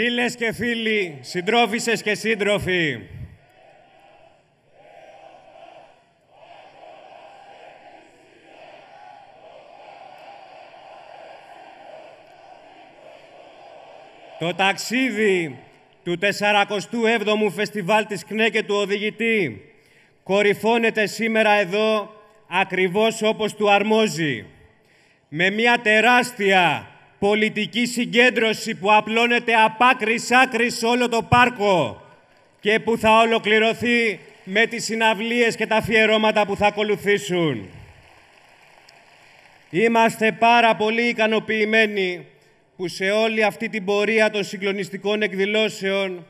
Φίλες και φίλοι, συντρόφισσες και σύντροφοι, Το ταξίδι του 47ου Φεστιβάλ της ΚΝΕ και του Οδηγητή κορυφώνεται σήμερα εδώ ακριβώς όπως του αρμόζει, με μια τεράστια πολιτική συγκέντρωση που απλώνεται απάκρι άκρη σε όλο το πάρκο και που θα ολοκληρωθεί με τις συναυλίες και τα αφιερώματα που θα ακολουθήσουν. Είμαστε πάρα πολύ ικανοποιημένοι που σε όλη αυτή την πορεία των συγκλονιστικών εκδηλώσεων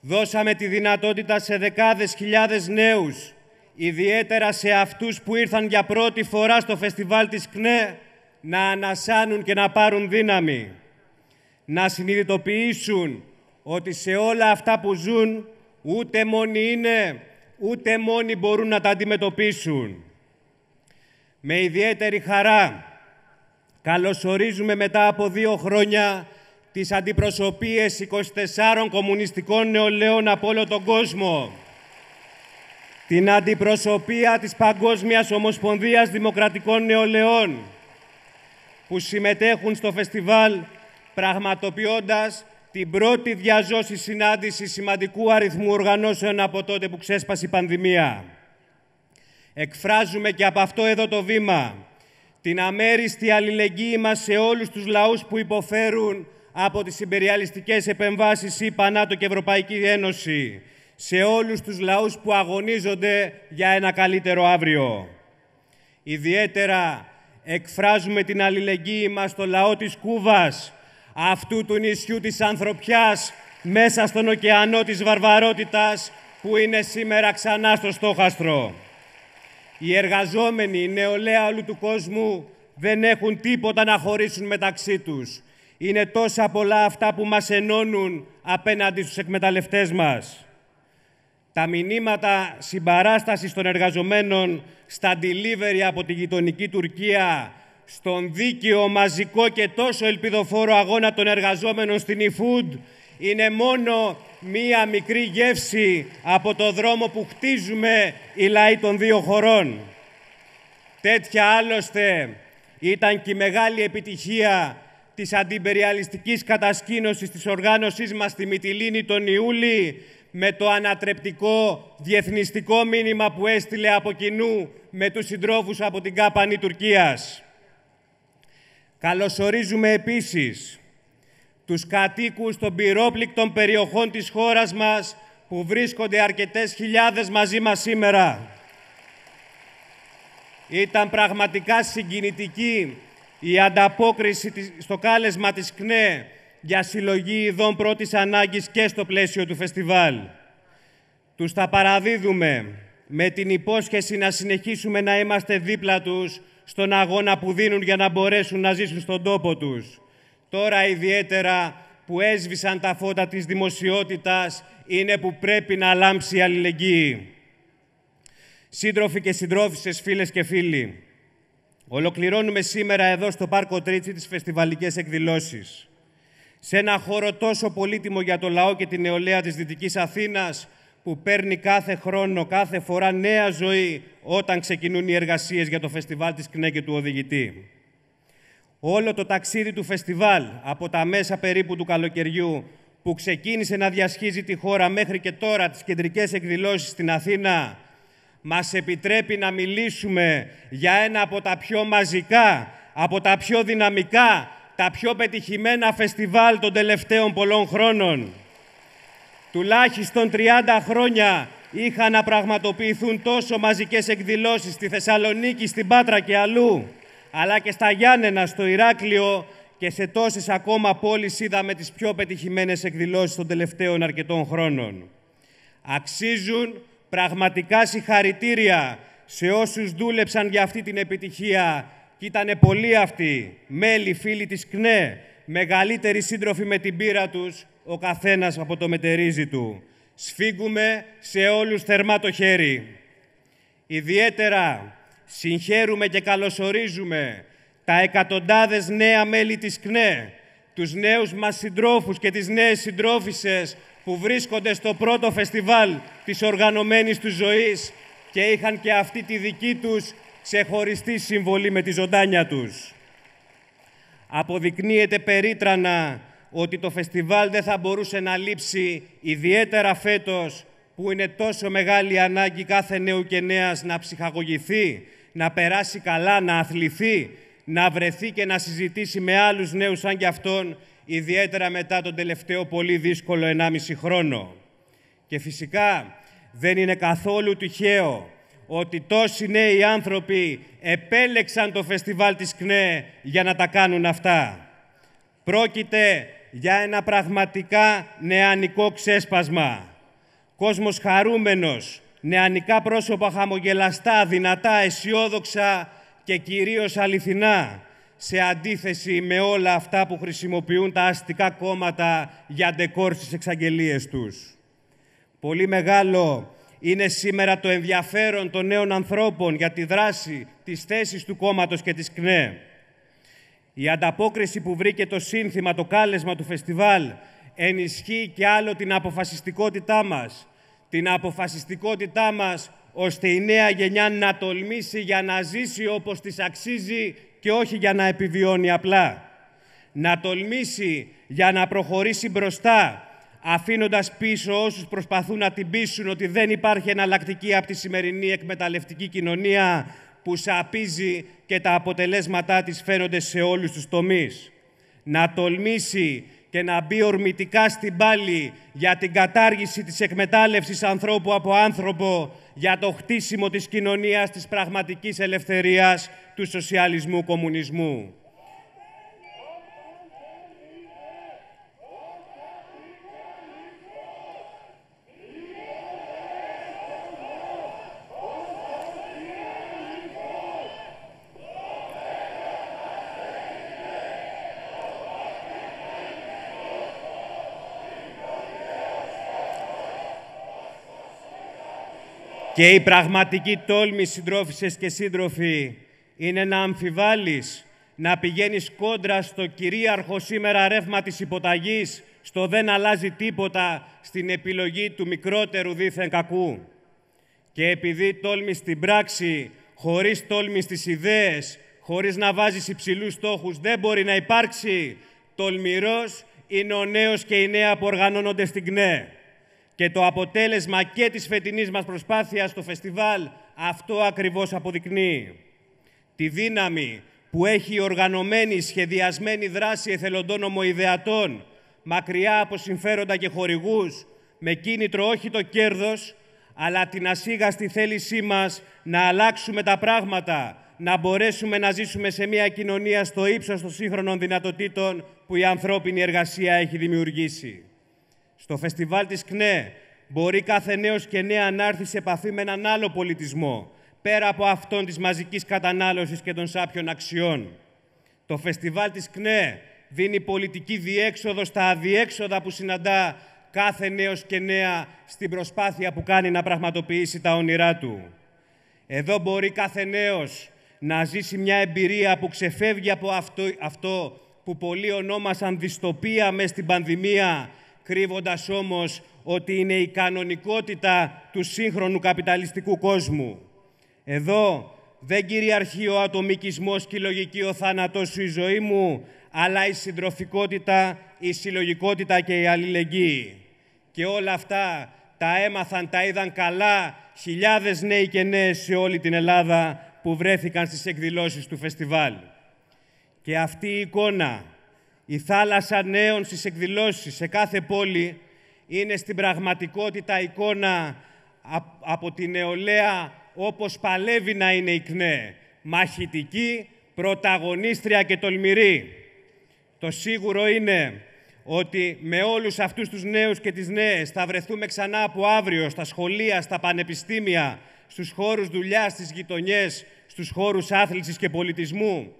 δώσαμε τη δυνατότητα σε δεκάδες χιλιάδες νέους, ιδιαίτερα σε αυτούς που ήρθαν για πρώτη φορά στο φεστιβάλ της ΚΝΕ, να ανασάνουν και να πάρουν δύναμη. Να συνειδητοποιήσουν ότι σε όλα αυτά που ζουν ούτε μόνοι είναι, ούτε μόνοι μπορούν να τα αντιμετωπίσουν. Με ιδιαίτερη χαρά καλωσορίζουμε μετά από δύο χρόνια τις αντιπροσωπείες 24 κομμουνιστικών νεολαίων από όλο τον κόσμο. Την αντιπροσωπεία της Παγκόσμιας Ομοσπονδίας Δημοκρατικών Νεολαίων που συμμετέχουν στο φεστιβάλ πραγματοποιώντας την πρώτη διαζώση συνάντηση σημαντικού αριθμού οργανώσεων από τότε που ξέσπασε η πανδημία. Εκφράζουμε και από αυτό εδώ το βήμα την αμέριστη αλληλεγγύη μας σε όλους τους λαούς που υποφέρουν από τις συμπεριαλιστικές επεμβάσεις ή Πανάτο και Ευρωπαϊκή Ένωση, σε όλους τους λαούς που αγωνίζονται για ένα καλύτερο αύριο. Ιδιαίτερα εκφράζουμε την αλληλεγγύη μας στο λαό της Κούβας, αυτού του νησιού της ανθρωπιάς μέσα στον ωκεανό της βαρβαρότητας που είναι σήμερα ξανά στο στόχαστρο. Οι εργαζόμενοι, η νεολαία όλου του κόσμου δεν έχουν τίποτα να χωρίσουν μεταξύ τους. Είναι τόσα πολλά αυτά που μας ενώνουν απέναντι στους εκμεταλλευτές μας τα μηνύματα συμπαράστασης των εργαζομένων στα delivery από τη γειτονική Τουρκία, στον δίκαιο μαζικό και τόσο ελπιδοφόρο αγώνα των εργαζόμενων στην e είναι μόνο μία μικρή γεύση από το δρόμο που χτίζουμε οι λαοί των δύο χωρών. Τέτοια άλλωστε ήταν και η μεγάλη επιτυχία της αντιπεριαλιστικής κατασκήνωσης της οργάνωσής μας στη Μυτιλίνη τον Ιούλη με το ανατρεπτικό διεθνιστικό μήνυμα που έστειλε από κοινού με τους συντρόφους από την Κάπανη Τουρκίας. Καλωσορίζουμε επίσης τους κατοίκους των πυρόπληκτων περιοχών της χώρας μας που βρίσκονται αρκετές χιλιάδες μαζί μας σήμερα. Ήταν πραγματικά συγκινητική η ανταπόκριση στο κάλεσμα της ΚΝΕ για συλλογή ειδών πρώτης ανάγκης και στο πλαίσιο του φεστιβάλ. Τους τα παραδίδουμε με την υπόσχεση να συνεχίσουμε να είμαστε δίπλα τους στον αγώνα που δίνουν για να μπορέσουν να ζήσουν στον τόπο τους. Τώρα ιδιαίτερα που έσβησαν τα φώτα της δημοσιότητας είναι που πρέπει να λάμψει η αλληλεγγύη. Σύντροφοι και συντρόφισσες, φίλες και φίλοι, ολοκληρώνουμε σήμερα εδώ στο Πάρκο Τρίτσι τις φεστιβαλικές εκδηλώσεις σε ένα χώρο τόσο πολύτιμο για το λαό και την νεολαία της Δυτικής Αθήνας, που παίρνει κάθε χρόνο, κάθε φορά νέα ζωή όταν ξεκινούν οι εργασίες για το φεστιβάλ της ΚΝΕ και του Οδηγητή. Όλο το ταξίδι του φεστιβάλ από τα μέσα περίπου του καλοκαιριού που ξεκίνησε να διασχίζει τη χώρα μέχρι και τώρα τις κεντρικές εκδηλώσεις στην Αθήνα μας επιτρέπει να μιλήσουμε για ένα από τα πιο μαζικά, από τα πιο δυναμικά τα πιο πετυχημένα φεστιβάλ των τελευταίων πολλών χρόνων. Τουλάχιστον 30 χρόνια είχαν να πραγματοποιηθούν τόσο μαζικές εκδηλώσεις στη Θεσσαλονίκη, στην Πάτρα και αλλού, αλλά και στα Γιάννενα, στο Ηράκλειο και σε τόσες ακόμα πόλεις είδαμε τις πιο πετυχημένες εκδηλώσεις των τελευταίων αρκετών χρόνων. Αξίζουν πραγματικά συγχαρητήρια σε όσους δούλεψαν για αυτή την επιτυχία και ήταν πολλοί αυτοί, μέλη, φίλοι της ΚΝΕ, μεγαλύτεροι σύντροφοι με την πύρα τους, ο καθένας από το μετερίζι του. Σφίγγουμε σε όλους θερμά το χέρι. Ιδιαίτερα συγχαίρουμε και καλωσορίζουμε τα εκατοντάδες νέα μέλη της ΚΝΕ, τους νέους μας συντρόφους και τις νέες συντρόφισσες που βρίσκονται στο πρώτο φεστιβάλ της οργανωμένης τους ζωής και είχαν και αυτή τη δική τους ξεχωριστή συμβολή με τη ζωντάνια τους. Αποδεικνύεται περίτρανα ότι το φεστιβάλ δεν θα μπορούσε να λείψει ιδιαίτερα φέτος που είναι τόσο μεγάλη ανάγκη κάθε νέου και νέας να ψυχαγωγηθεί, να περάσει καλά, να αθληθεί, να βρεθεί και να συζητήσει με άλλους νέους σαν κι αυτόν, ιδιαίτερα μετά τον τελευταίο πολύ δύσκολο 1,5 χρόνο. Και φυσικά δεν είναι καθόλου τυχαίο ότι τόσοι νέοι άνθρωποι επέλεξαν το φεστιβάλ της ΚΝΕ για να τα κάνουν αυτά. Πρόκειται για ένα πραγματικά νεανικό ξέσπασμα. Κόσμος χαρούμενος, νεανικά πρόσωπα χαμογελαστά, δυνατά, αισιόδοξα και κυρίως αληθινά σε αντίθεση με όλα αυτά που χρησιμοποιούν τα αστικά κόμματα για ντεκόρ στις εξαγγελίες τους. Πολύ μεγάλο είναι σήμερα το ενδιαφέρον των νέων ανθρώπων για τη δράση της θέσης του κόμματος και της ΚΝΕ. Η ανταπόκριση που βρήκε το σύνθημα, το κάλεσμα του φεστιβάλ ενισχύει και άλλο την αποφασιστικότητά μας. Την αποφασιστικότητά μας ώστε η νέα γενιά να τολμήσει για να ζήσει όπως της αξίζει και όχι για να επιβιώνει απλά. Να τολμήσει για να προχωρήσει μπροστά αφήνοντας πίσω όσους προσπαθούν να την πείσουν ότι δεν υπάρχει εναλλακτική από τη σημερινή εκμεταλλευτική κοινωνία που σαπίζει και τα αποτελέσματά της φαίνονται σε όλους τους τομείς. Να τολμήσει και να μπει ορμητικά στην πάλη για την κατάργηση της εκμετάλλευσης ανθρώπου από άνθρωπο, για το χτίσιμο της κοινωνίας της πραγματικής ελευθερίας του σοσιαλισμού-κομμουνισμού. Και η πραγματική τόλμη, συντρόφισσες και σύντροφοι, είναι να αμφιβάλλεις, να πηγαίνεις κόντρα στο κυρίαρχο σήμερα ρεύμα της υποταγής, στο δεν αλλάζει τίποτα στην επιλογή του μικρότερου δίθεν κακού. Και επειδή τόλμη στην πράξη, χωρίς τόλμη στις ιδέες, χωρίς να βάζεις υψηλούς στόχους, δεν μπορεί να υπάρξει, τολμηρός είναι ο νέος και η νέα που οργανώνονται στην ΚΝΕ. Και το αποτέλεσμα και της φετινής μας προσπάθειας στο φεστιβάλ αυτό ακριβώς αποδεικνύει. Τη δύναμη που έχει οργανωμένη, σχεδιασμένη δράση εθελοντών ομοειδεατών, μακριά από συμφέροντα και χορηγούς, με κίνητρο όχι το κέρδος, αλλά την ασίγαστη θέλησή μας να αλλάξουμε τα πράγματα, να μπορέσουμε να ζήσουμε σε μια κοινωνία στο ύψος των σύγχρονων δυνατοτήτων που η ανθρώπινη εργασία έχει δημιουργήσει. Στο φεστιβάλ της ΚΝΕ μπορεί κάθε νέος και νέα να έρθει σε επαφή με έναν άλλο πολιτισμό, πέρα από αυτόν της μαζικής κατανάλωσης και των σάπιων αξιών. Το φεστιβάλ της ΚΝΕ δίνει πολιτική διέξοδο στα αδιέξοδα που συναντά κάθε νέος και νέα στην προσπάθεια που κάνει να πραγματοποιήσει τα όνειρά του. Εδώ μπορεί κάθε νέος να ζήσει μια εμπειρία που ξεφεύγει από αυτό, αυτό που πολλοί ονόμασαν δυστοπία μες στην πανδημία κρύβοντας όμως ότι είναι η κανονικότητα του σύγχρονου καπιταλιστικού κόσμου. Εδώ δεν κυριαρχεί ο ατομικισμός και η λογική ο θάνατος σου η ζωή μου, αλλά η συντροφικότητα, η συλλογικότητα και η αλληλεγγύη. Και όλα αυτά τα έμαθαν, τα είδαν καλά χιλιάδες νέοι και νέες σε όλη την Ελλάδα που βρέθηκαν στις εκδηλώσεις του φεστιβάλ. Και αυτή η εικόνα η θάλασσα νέων στις εκδηλώσεις σε κάθε πόλη είναι στην πραγματικότητα εικόνα από την νεολαία όπως παλεύει να είναι η ΚΝΕ. μαχητική, πρωταγωνίστρια και τολμηρή. Το σίγουρο είναι ότι με όλους αυτούς τους νέους και τις νέες θα βρεθούμε ξανά από αύριο στα σχολεία, στα πανεπιστήμια, στους χώρους δουλειάς, στις γειτονιές, στους χώρους άθλησης και πολιτισμού.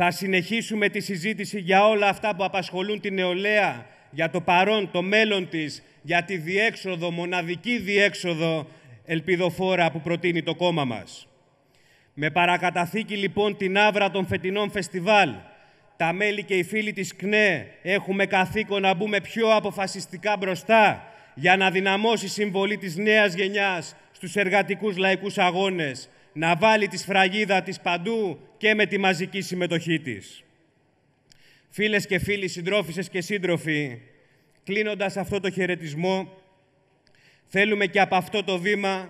Θα συνεχίσουμε τη συζήτηση για όλα αυτά που απασχολούν την νεολαία, για το παρόν, το μέλλον της, για τη διέξοδο, μοναδική διέξοδο ελπιδοφόρα που προτείνει το κόμμα μας. Με παρακαταθήκη λοιπόν την άβρα των φετινών φεστιβάλ, τα μέλη και οι φίλοι της ΚΝΕ έχουμε καθήκον να μπούμε πιο αποφασιστικά μπροστά για να δυναμώσει η συμβολή της νέας γενιάς στους εργατικούς λαϊκούς αγώνες να βάλει τη σφραγίδα της παντού και με τη μαζική συμμετοχή της. Φίλες και φίλοι, συντρόφισσες και σύντροφοι, κλείνοντας αυτό το χαιρετισμό, θέλουμε και από αυτό το βήμα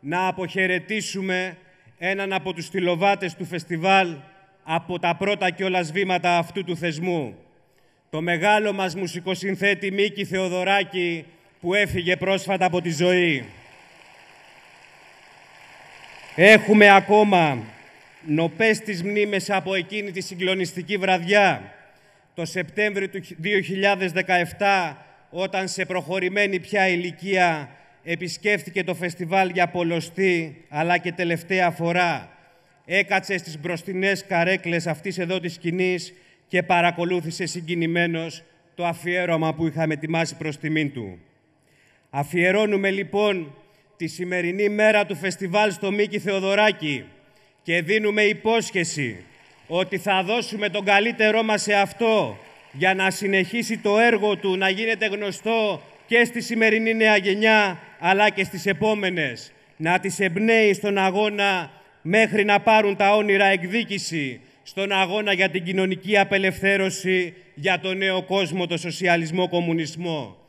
να αποχαιρετήσουμε έναν από τους τηλοβάτες του φεστιβάλ από τα πρώτα κιόλα βήματα αυτού του θεσμού. Το μεγάλο μας μουσικοσυνθέτη Μίκη Θεοδωράκη που έφυγε πρόσφατα από τη ζωή. Έχουμε ακόμα νοπές τις μνήμες από εκείνη τη συγκλονιστική βραδιά το Σεπτέμβριο του 2017 όταν σε προχωρημένη πια ηλικία επισκέφθηκε το φεστιβάλ για πολλωστή αλλά και τελευταία φορά. Έκατσε στις μπροστινές καρέκλες αυτής εδώ της σκηνής και παρακολούθησε συγκινημένος το αφιέρωμα που είχαμε ετοιμάσει προς τιμήν του. Αφιερώνουμε λοιπόν τη σημερινή μέρα του φεστιβάλ στο Μίκη Θεοδωράκη και δίνουμε υπόσχεση ότι θα δώσουμε τον καλύτερό μας σε αυτό για να συνεχίσει το έργο του να γίνεται γνωστό και στη σημερινή νέα γενιά αλλά και στις επόμενες. Να τις εμπνέει στον αγώνα μέχρι να πάρουν τα όνειρα εκδίκηση στον αγώνα για την κοινωνική απελευθέρωση για τον νέο κόσμο, το σοσιαλισμό, κομμουνισμό.